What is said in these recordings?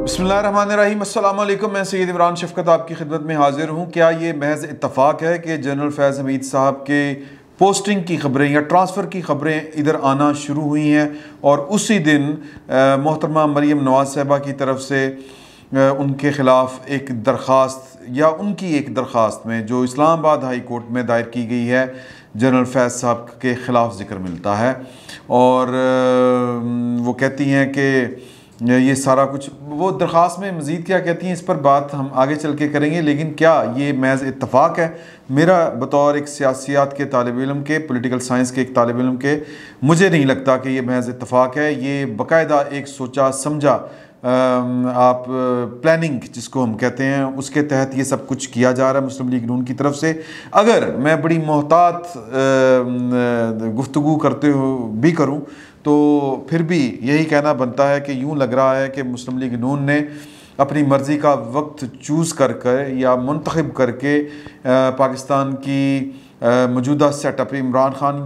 बसमिल मैं सैद इमरान शफकत आपकी खिदमत में हाजिर हूँ क्या ये महज इतफाक़ है कि जनरल फैज़ हमीद साहब के पोस्टिंग की खबरें या ट्रांसफ़र की खबरें इधर आना शुरू हुई हैं और उसी दिन मोहतरमा मरीम नवाज़ साहबा की तरफ से आ, उनके ख़िलाफ़ एक दरख्वास्त या उनकी एक दरख्वास्त में जो इस्लामाबाद हाई कोर्ट में दायर की गई है जनरल फैज़ साहब के ख़िलाफ़ ज़िक्र मिलता है और आ, वो कहती हैं कि ये सारा कुछ वो दरख्वास में मज़ीद क्या कहती हैं इस पर बात हम आगे चल के करेंगे लेकिन क्या ये महज इतफाक़ है मेरा बतौर एक सियासियात के तालब इलम के पोलिटिकल साइंस के एक तालब इलम के मुझे नहीं लगता कि ये महज इतफाक़ है ये बाकायदा एक सोचा समझा आप प्लानिंग जिसको हम कहते हैं उसके तहत ये सब कुछ किया जा रहा है मुस्लिम लीग नून की तरफ से अगर मैं बड़ी मोहतात गुफ्तु करते हुए भी करूं तो फिर भी यही कहना बनता है कि यूं लग रहा है कि मुस्लिम लीग नून ने अपनी मर्ज़ी का वक्त चूज़ कर कर या मंतखब करके पाकिस्तान की मौजूदा सेटअप इमरान खान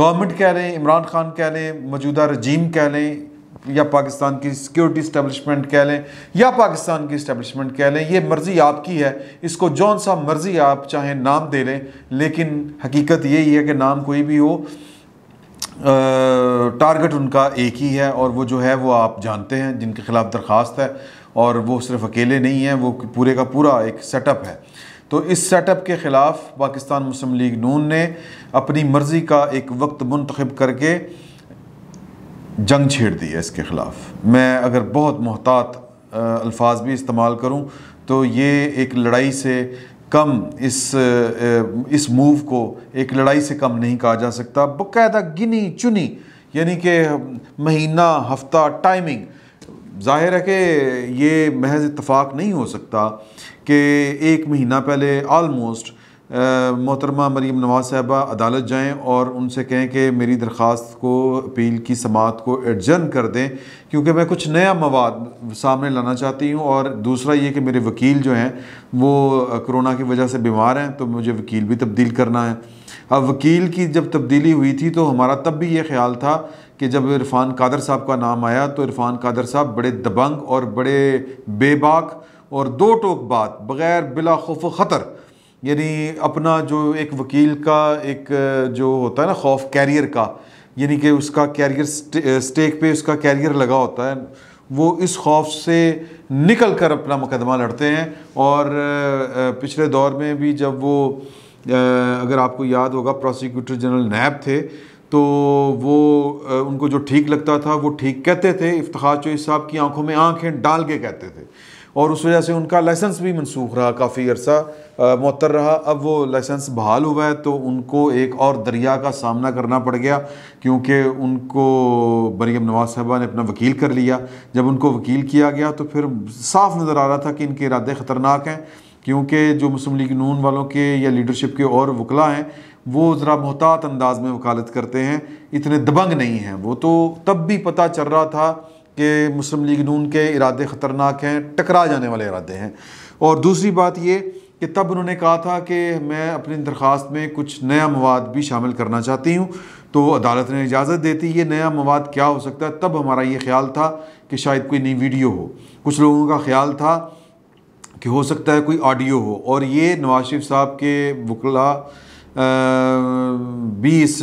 गवर्नमेंट कह लें इमरान खान कह लें मौजूदा रजीम कह लें या पाकिस्तान की सिक्योरिटी इस्टेबलिशमेंट कह लें या पाकिस्तान की इस्टेबलिशमेंट कह लें ये मर्ज़ी आपकी है इसको जौन सा मर्ज़ी आप चाहें नाम दे लें लेकिन हकीकत यही है कि नाम कोई भी हो टारगेट उनका एक ही है और वो जो है वो आप जानते हैं जिनके ख़िलाफ़ दरख्वास्त है और वो सिर्फ अकेले नहीं हैं वो पूरे का पूरा एक सेटअप है तो इस सेटअप के ख़िलाफ़ पाकिस्तान मुस्लिम लीग नून ने अपनी मर्ज़ी का एक वक्त मुंतखब करके जंग छेड़ दी है इसके ख़िलाफ़ मैं अगर बहुत मोहतात अल्फाज भी इस्तेमाल करूँ तो ये एक लड़ाई से कम इस इस मूव को एक लड़ाई से कम नहीं कहा जा सकता बाकायदा गिनी चुनी यानी कि महीना हफ्ता टाइमिंग जाहिर है कि ये महज इतफाक़ नहीं हो सकता कि एक महीना पहले आलमोस्ट मोहतरमा मरीम नवाज साहबा अदालत जाएं और उनसे कहें कि मेरी दरख्वास्त को अपील की समात को एडजर्न कर दें क्योंकि मैं कुछ नया मवाद सामने लाना चाहती हूं और दूसरा ये कि मेरे वकील जो हैं वो कोरोना की वजह से बीमार हैं तो मुझे वकील भी तब्दील करना है अब वकील की जब तब्दीली हुई थी तो हमारा तब भी ये ख्याल था कि जब इरफान कादर साहब का नाम आया तो इरफान कादर साहब बड़े दबंग और बड़े बेबाक और दो टोक बात बग़ैर बिला खौफ ख़तर यानी अपना जो एक वकील का एक जो होता है ना खौफ कैरियर का यानी कि उसका कैरियर स्टेक पे उसका कैरियर लगा होता है वो इस खौफ से निकल कर अपना मुकदमा लड़ते हैं और पिछले दौर में भी जब वो अगर आपको याद होगा प्रोसिक्यूटर जनरल नैब थे तो वो उनको जो ठीक लगता था वो ठीक कहते थे इफ्तार चोई साहब की आंखों में आंखें डाल के कहते थे और उस वजह से उनका लाइसेंस भी मनसूख रहा काफ़ी अर्सा मुतर रहा अब वो लाइसेंस बहाल हुआ है तो उनको एक और दरिया का सामना करना पड़ गया क्योंकि उनको बरीम नवाज साहबा ने अपना वकील कर लिया जब उनको वकील किया गया तो फिर साफ नज़र आ रहा था कि इनके इरादे ख़तरनाक हैं क्योंकि जो मुस्लिम लीग नून वालों के या लीडरशिप के और वकला हैं वो ज़रा मोहतात अंदाज में वकालत करते हैं इतने दबंग नहीं हैं वो तो तब भी पता चल रहा था कि मुस्लिम लीग नून के इरादे ख़तरनाक हैं टकरा जाने वाले इरादे हैं और दूसरी बात ये कि तब उन्होंने कहा था कि मैं अपनी दरख्वास्त में कुछ नया मवाद भी शामिल करना चाहती हूँ तो अदालत ने इजाज़त देती ये नया मवाद क्या हो सकता है तब हमारा ये ख्याल था कि शायद कोई नई वीडियो हो कुछ लोगों का ख्याल था कि हो सकता है कोई ऑडियो हो और ये नवाज शरीफ साहब के वकला भी इस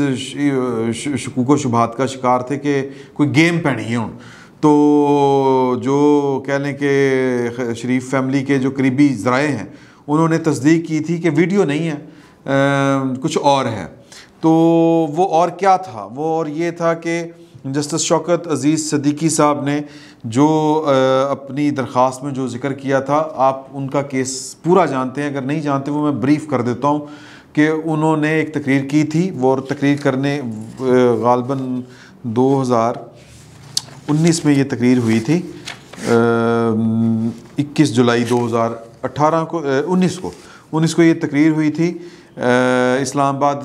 शकूक शुभात का शिकार थे कि कोई गेम पैनी है उन तो जो कह लें कि शरीफ फैमिली के जो करीबी ज़राए हैं उन्होंने तस्दीक की थी कि वीडियो नहीं है आ, कुछ और है तो वो और क्या था वो और ये था कि जस्टिस शौकत अज़ीज़ सदीकी साहब ने जो आ, अपनी दरख्वास्त में जो जिक्र किया था आप उनका केस पूरा जानते हैं अगर नहीं जानते वो मैं ब्रीफ़ कर देता हूँ कि उन्होंने एक तकरीर की थी वो और तकरीर करने गालबन उन्नीस में ये तकरीर हुई थी आ, 21 जुलाई हज़ार अट्ठारह को उन्नीस को उन्नीस को ये तकरीर हुई थी इस्लामाबाद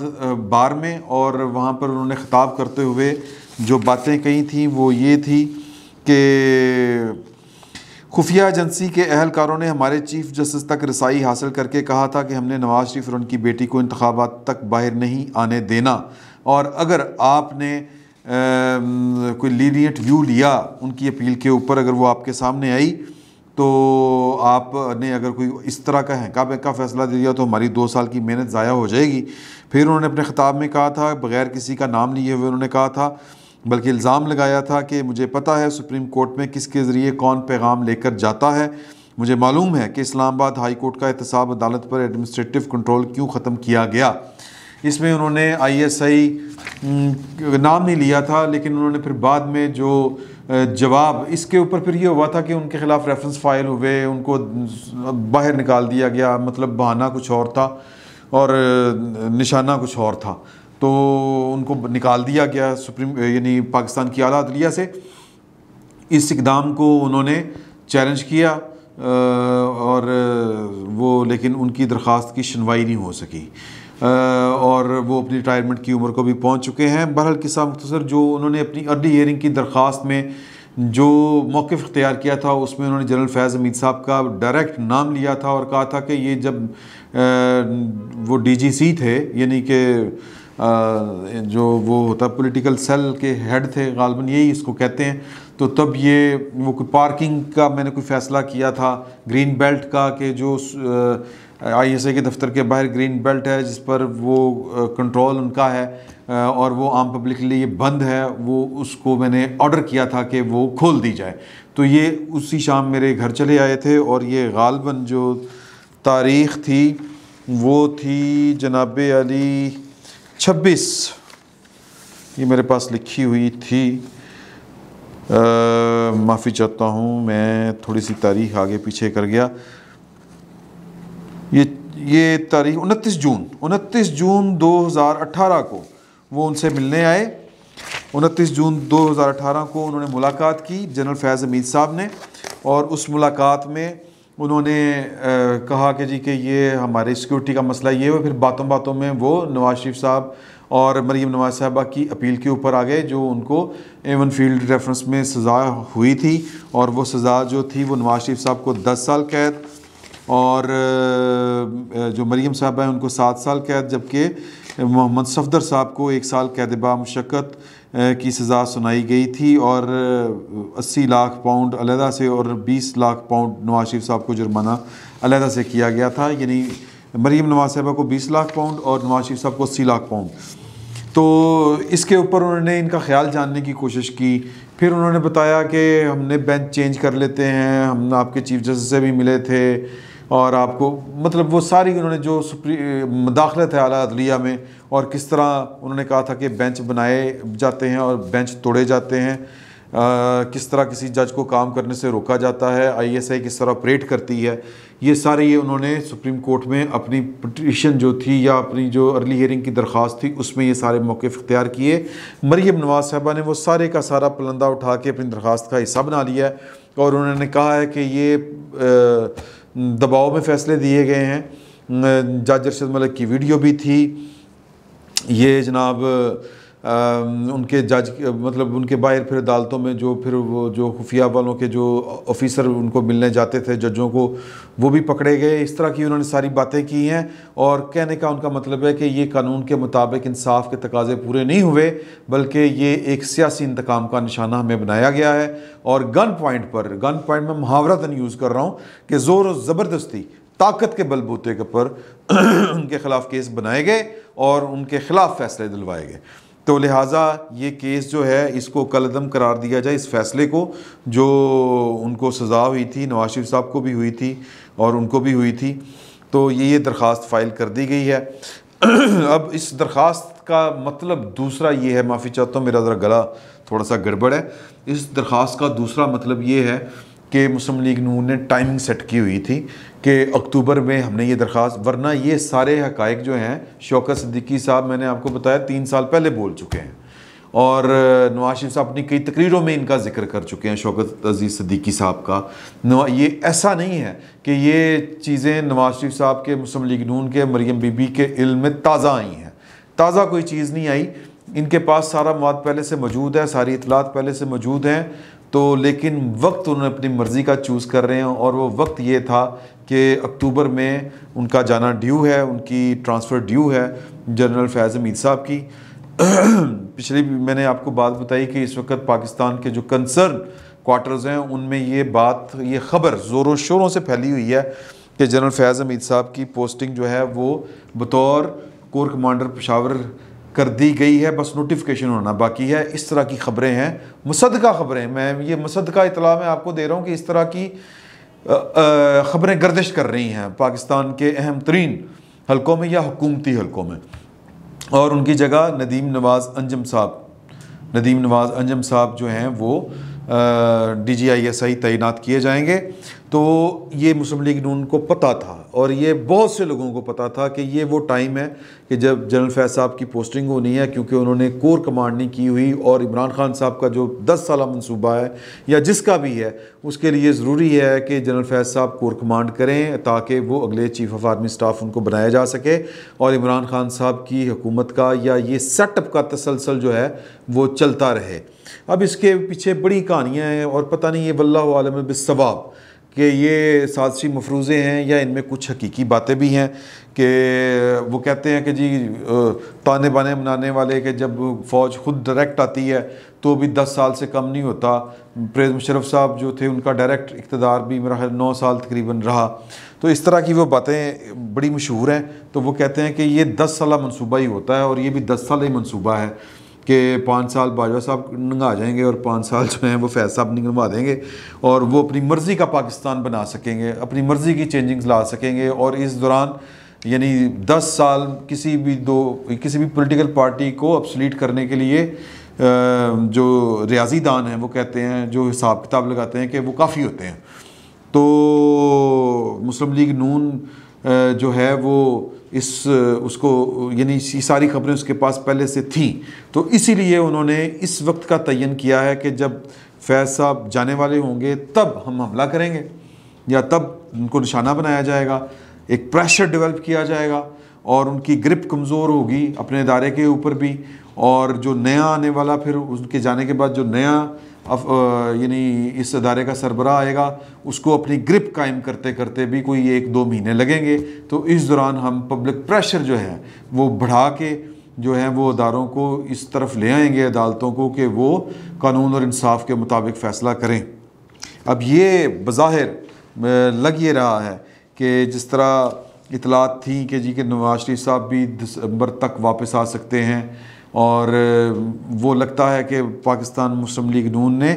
बार में और वहाँ पर उन्होंने ख़ताब करते हुए जो बातें कही थी वो ये थी कि खुफिया एजेंसी के अहलकारों ने हमारे चीफ जस्टिस तक रसाई हासिल करके कहा था कि हमने नवाज़ शरीफ और उनकी बेटी को इंतबात तक बाहर नहीं आने देना और अगर आपने आ, कोई लीनियट व्यू लिया उनकी अपील के ऊपर अगर वो आपके सामने आई तो आपने अगर कोई इस तरह का हैका बैका फ़ैसला दे दिया तो हमारी दो साल की मेहनत ज़ाया हो जाएगी फिर उन्होंने अपने ख़िताब में कहा था बग़ैर किसी का नाम लिए हुए उन्होंने कहा था बल्कि इल्ज़ाम लगाया था कि मुझे पता है सुप्रीम कोर्ट में किसके ज़रिए कौन पैगाम लेकर जाता है मुझे मालूम है कि इस्लामाबाद हाई कोर्ट का एहतसाब अदालत पर एडमिनिस्ट्रेटिव कंट्रोल क्यों ख़त्म किया गया इसमें उन्होंने आईएसआई नाम नहीं लिया था लेकिन उन्होंने फिर बाद में जो जवाब इसके ऊपर फिर ये हुआ था कि उनके खिलाफ रेफरेंस फाइल हुए उनको बाहर निकाल दिया गया मतलब बहाना कुछ और था और निशाना कुछ और था तो उनको निकाल दिया गया सुप्रीम यानी पाकिस्तान की आला अदलिया से इस इकदाम को उन्होंने चैलेंज किया और वो लेकिन उनकी दरख्वास्त की सुनवाई नहीं हो सकी और वो अपनी रिटायरमेंट की उम्र को भी पहुँच चुके हैं बहरहाल किसान मुख्तर जो उन्होंने अपनी अर्ली हयरिंग की दरख्वास्त में जो मौक़ अख्तियार किया था उसमें उन्होंने जनरल फैज़ अमीद साहब का डायरेक्ट नाम लिया था और कहा था कि ये जब वो सी थे यानी कि जो वो होता है पोलिटिकल सेल के हेड थे गालबन यही इसको कहते हैं तो तब ये वो कोई पार्किंग का मैंने कोई फ़ैसला किया था ग्रीन बेल्ट का कि जो आईएसए के दफ्तर के बाहर ग्रीन बेल्ट है जिस पर वो कंट्रोल उनका है और वो आम पब्लिक के लिए ये बंद है वो उसको मैंने ऑर्डर किया था कि वो खोल दी जाए तो ये उसी शाम मेरे घर चले आए थे और ये गालबन जो तारीख़ थी वो थी जनाब अली 26 ये मेरे पास लिखी हुई थी माफ़ी चाहता हूँ मैं थोड़ी सी तारीख आगे पीछे कर गया ये ये तारीख 29 जून 29 जून 2018 को वो उनसे मिलने आए 29 जून 2018 को उन्होंने मुलाकात की जनरल फैज़ अमीद साहब ने और उस मुलाकात में उन्होंने कहा कि जी कि ये हमारे सिक्योरिटी का मसला ये है फिर बातों बातों में वो नवाज शरीफ साहब और मरीम नवाज साहबा की अपील के ऊपर आ गए जो उनको एवन फील्ड रेफरेंस में सज़ा हुई थी और वो सज़ा जो थी वो नवाज शरीफ साहब को दस साल कैद और जो मरीम साहबा हैं उनको सात साल कैद जबकि मोहम्मद सफदर साहब को एक साल कैद मशक्कत की सज़ा सुनाई गई थी और 80 लाख पाउंड अलहदा से और 20 लाख पाउंड नवाज शरीफ साहब को जुर्माना अलहदा से किया गया था यानी मरीम नवाज साहबा को 20 लाख पाउंड और नवाज शरीफ साहब को अस्सी लाख पाउंड तो इसके ऊपर उन्होंने इनका ख्याल जानने की कोशिश की फिर उन्होंने बताया कि हमने बेंच चेंज कर लेते हैं हम आपके चीफ जस्टिस से भी मिले थे और आपको मतलब वो सारी उन्होंने जो मदाखलत है अला अदलिया में और किस तरह उन्होंने कहा था कि बेंच बनाए जाते हैं और बेंच तोड़े जाते हैं आ, किस तरह किसी जज को काम करने से रोका जाता है आईएसआई किस तरह ऑपरेट करती है ये सारे ये उन्होंने सुप्रीम कोर्ट में अपनी पटिशन जो थी या अपनी जो अर्ली हयरिंग की दरख्वास्त थी उसमें ये सारे मौके इख्तियार किए मरीम नवाज साहबा ने वो सारे का सारा पलंदा उठा के अपनी दरख्वास्त का हिस्सा बना लिया है और उन्होंने कहा है कि ये आ, दबाव में फ़ैसले दिए गए हैं जज अरशद मलिक की वीडियो भी थी ये जनाब उनके जज मतलब उनके बाहर फिर अदालतों में जो फिर वो जो खुफिया वालों के जो ऑफिसर उनको मिलने जाते थे जजों को वो भी पकड़े गए इस तरह की उन्होंने सारी बातें की हैं और कहने का उनका मतलब है कि ये कानून के मुताबिक इंसाफ के तकाजे पूरे नहीं हुए बल्कि ये एक सियासी इंतकाम का निशाना हमें बनाया गया है और गन पॉइंट पर गन पॉइंट में मुहावरतन यूज़ कर रहा हूँ कि ज़ोर और ज़बरदस्ती ताकत के बलबूते के पर उनके ख़िलाफ़ केस बनाए गए और उनके ख़िलाफ़ फैसले दिलवाए गए तो लिहाजा ये केस जो है इसको कलदम करार दिया जाए इस फैसले को जो उनको सज़ा हुई थी नवाज शरीफ साहब को भी हुई थी और उनको भी हुई थी तो ये ये दरख्वास्त फ़ाइल कर दी गई है अब इस दरख्वास्त का मतलब दूसरा ये है माफ़ी चाहता हूँ मेरा ज़रा गला थोड़ा सा गड़बड़ है इस दरख्वास्त का दूसरा मतलब ये है कि मुस्लिम लीग नून ने टाइमिंग सेट की हुई थी कि अक्टूबर में हमने ये दरख्वास्त वरना ये सारे हकायक जो हैं शौकत सिद्दीकी साहब मैंने आपको बताया तीन साल पहले बोल चुके हैं और नवाज शरीफ साहब अपनी कई तकरीरों में इनका जिक्र कर चुके हैं शौकत अजीज़ सदीकी साहब का ये ऐसा नहीं है कि ये चीज़ें नवाज शरीफ साहब के मुस्लिम लीग नून के मरियम बीबी के इल्म में ताज़ा आई हैं ताज़ा कोई चीज़ नहीं आई इनके पास सारा मवाद पहले से मौजूद है सारी इतलात पहले से मौजूद हैं तो लेकिन वक्त उन्होंने अपनी मर्ज़ी का चूज़ कर रहे हैं और वो वक्त ये था कि अक्टूबर में उनका जाना ड्यू है उनकी ट्रांसफ़र ड्यू है जनरल फैज़ हमीद साहब की पिछली मैंने आपको बात बताई कि इस वक्त पाकिस्तान के जो कंसर्न क्वार्टर्स हैं उनमें ये बात ये खबर ज़ोरों शोरों से फैली हुई है कि जनरल फैज़ हमीद साहब की पोस्टिंग जो है वो बतौर कोर कमांडर पेशावर कर दी गई है बस नोटिफिकेशन होना बाकी है इस तरह की खबरें हैं मुसदका खबरें मैं ये मुसदका इतला मैं आपको दे रहा हूँ कि इस तरह की खबरें गर्दिश कर रही हैं पाकिस्तान के अहम तरीन हल्कों में या हुकूमती हल्कों में और उनकी जगह नदीम नवाज़ अंजम साहब नदीम नवाज़ अंजम साहब जो हैं वो D G I S I तैनात किए जाएंगे तो ये मुस्लिम लीग नून को पता था और ये बहुत से लोगों को पता था कि ये वो टाइम है कि जब जनरल फैज साहब की पोस्टिंग होनी है क्योंकि उन्होंने कोर कमांड नहीं की हुई और इमरान खान साहब का जो 10 साल मनसूबा है या जिसका भी है उसके लिए ज़रूरी है कि जनरल फैज साहब कोर कमांड करें ताकि वो अगले चीफ ऑफ आर्मी स्टाफ उनको बनाया जा सके और इमरान खान साहब की हुकूमत का या ये सेटअप का तसलसल जो है वो चलता रहे अब इसके पीछे बड़ी कहानियाँ हैं और पता नहीं ये वल्ला आलम बिसवाब कि ये साजशी मफरूज़े हैं या इनमें कुछ हकीकी बातें भी हैं कि वो कहते हैं कि जी ताने बाने मनाने वाले के जब फ़ौज ख़ुद डायरेक्ट आती है तो भी दस साल से कम नहीं होता प्रेज मुशरफ साहब जो थे उनका डायरेक्ट इकतदार भी मेरा नौ साल तकरीबन रहा तो इस तरह की वो बातें बड़ी मशहूर हैं तो वो कहते हैं कि ये दस साल मनसूबा ही होता है और ये भी दस साल ही मनसूबा है कि पाँच साल बाजवा साहब नंगा जाएंगे और पाँच साल जो हैं वो फैज साहब निकलवा देंगे और वो अपनी मर्ज़ी का पाकिस्तान बना सकेंगे अपनी मर्ज़ी की चेंजिंग्स ला सकेंगे और इस दौरान यानी दस साल किसी भी दो किसी भी पोलिटिकल पार्टी को अपसलीट करने के लिए जो रियाजी दान हैं वो कहते हैं जो हिसाब किताब लगाते हैं कि वो काफ़ी होते हैं तो मुस्लिम लीग नून जो है वो इस उसको यानी ये सारी खबरें उसके पास पहले से थी तो इसीलिए उन्होंने इस वक्त का तयन किया है कि जब फैज़ साहब जाने वाले होंगे तब हम हमला करेंगे या तब उनको निशाना बनाया जाएगा एक प्रेशर डेवलप किया जाएगा और उनकी ग्रिप कमज़ोर होगी अपने इदारे के ऊपर भी और जो नया आने वाला फिर उनके जाने के बाद जो नया यानी इस अदारे का सरबरा आएगा उसको अपनी ग्रिप कायम करते करते भी कोई एक दो महीने लगेंगे तो इस दौरान हम पब्लिक प्रेशर जो है वो बढ़ा के जो है वो अदारों को इस तरफ ले आएंगे अदालतों को कि वो कानून और इंसाफ के मुताबिक फ़ैसला करें अब ये बज़ाहिर लग ये रहा है कि जिस तरह इतलात थी कि जी के नवाज शरीफ साहब भी दिसंबर तक वापस आ सकते हैं और वो लगता है कि पाकिस्तान मुस्लिम लीग नून ने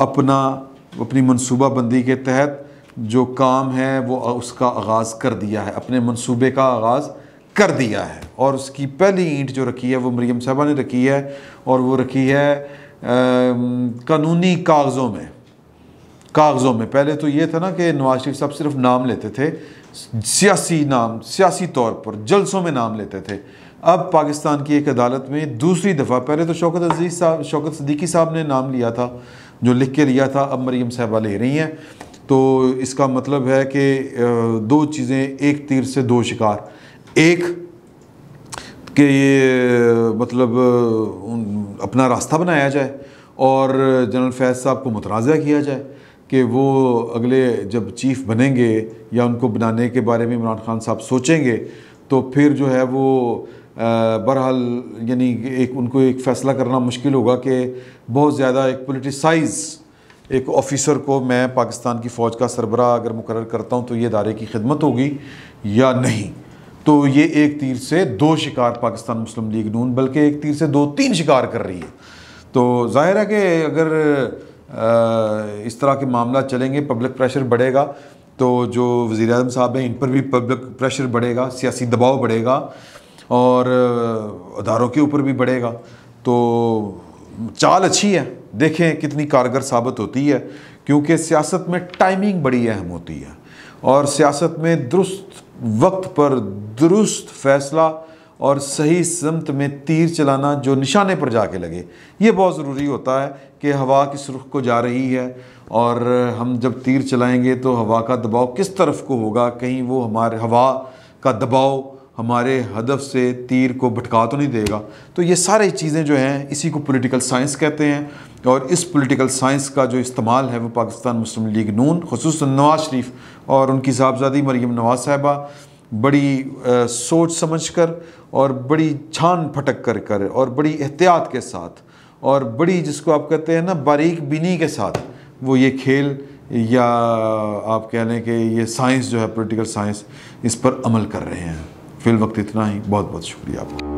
अपना अपनी मनसूबाबंदी के तहत जो काम है वो उसका आगाज़ कर दिया है अपने मनसूबे का आगाज़ कर दिया है और उसकी पहली ईंट जो रखी है वो मरीम साहबा ने रखी है और वो रखी है आ, कानूनी कागज़ों में कागज़ों में पहले तो ये था ना कि नवाज शरीफ साहब सिर्फ नाम लेते थे सियासी नाम सियासी तौर पर जलसों में नाम लेते थे अब पाकिस्तान की एक अदालत में दूसरी दफ़ा पहले तो शौकत अजीज़ साहब शौकत सदीकी साहब ने नाम लिया था जो लिख के लिया था अब मरीम साहबा ले रही हैं तो इसका मतलब है कि दो चीज़ें एक तीर से दो शिकार एक कि ये मतलब अपना रास्ता बनाया जाए और जनरल फैज़ साहब को मुतनाज़ किया जाए कि वो अगले जब चीफ़ बनेंगे या उनको बनाने के बारे में इमरान खान साहब सोचेंगे तो फिर जो है वो बहरहाल यानी एक उनको एक फ़ैसला करना मुश्किल होगा कि बहुत ज़्यादा एक पोलिटिसाइज़ एक ऑफिसर को मैं पाकिस्तान की फ़ौज का सरबरा अगर मुकर करता हूँ तो ये इदारे की खिदमत होगी या नहीं तो ये एक तीर से दो शिकार पाकिस्तान मुस्लिम लीग नून बल्कि एक तीर से दो तीन शिकार कर रही है तो जाहिर है कि अगर आ, इस तरह के मामला चलेंगे पब्लिक प्रेशर बढ़ेगा तो जो वज़ी अजम साहब हैं इन पर भी पब्लिक प्रेशर बढ़ेगा सियासी दबाव बढ़ेगा और अदारों के ऊपर भी बढ़ेगा तो चाल अच्छी है देखें कितनी कारगर साबित होती है क्योंकि सियासत में टाइमिंग बड़ी अहम होती है और सियासत में दुरुस्त वक्त पर दुरुस्त फैसला और सही समत में तीर चलाना जो निशाने पर जाके लगे ये बहुत ज़रूरी होता है कि हवा किस रुख को जा रही है और हम जब तीर चलाएंगे तो हवा का दबाव किस तरफ को होगा कहीं वो हमारे हवा का दबाव हमारे हदफ से तीर को भटका तो नहीं देगा तो ये सारी चीज़ें जो हैं इसी को पॉलिटिकल साइंस कहते हैं और इस पॉलिटिकल साइंस का जो इस्तेमाल है वो पाकिस्तान मुस्लिम लीग नून खसूस नवाज़ शरीफ और उनकी साहबजादी मरीम नवाज़ साहबा बड़ी आ, सोच समझ कर और बड़ी छान फटक कर कर और बड़ी एहतियात के साथ और बड़ी जिसको आप कहते हैं ना बारीक बिनी के साथ वो ये खेल या आप कह लें कि ये साइंस जो है पॉलिटिकल साइंस इस पर अमल कर रहे हैं फिल वक्त इतना ही बहुत बहुत शुक्रिया आपका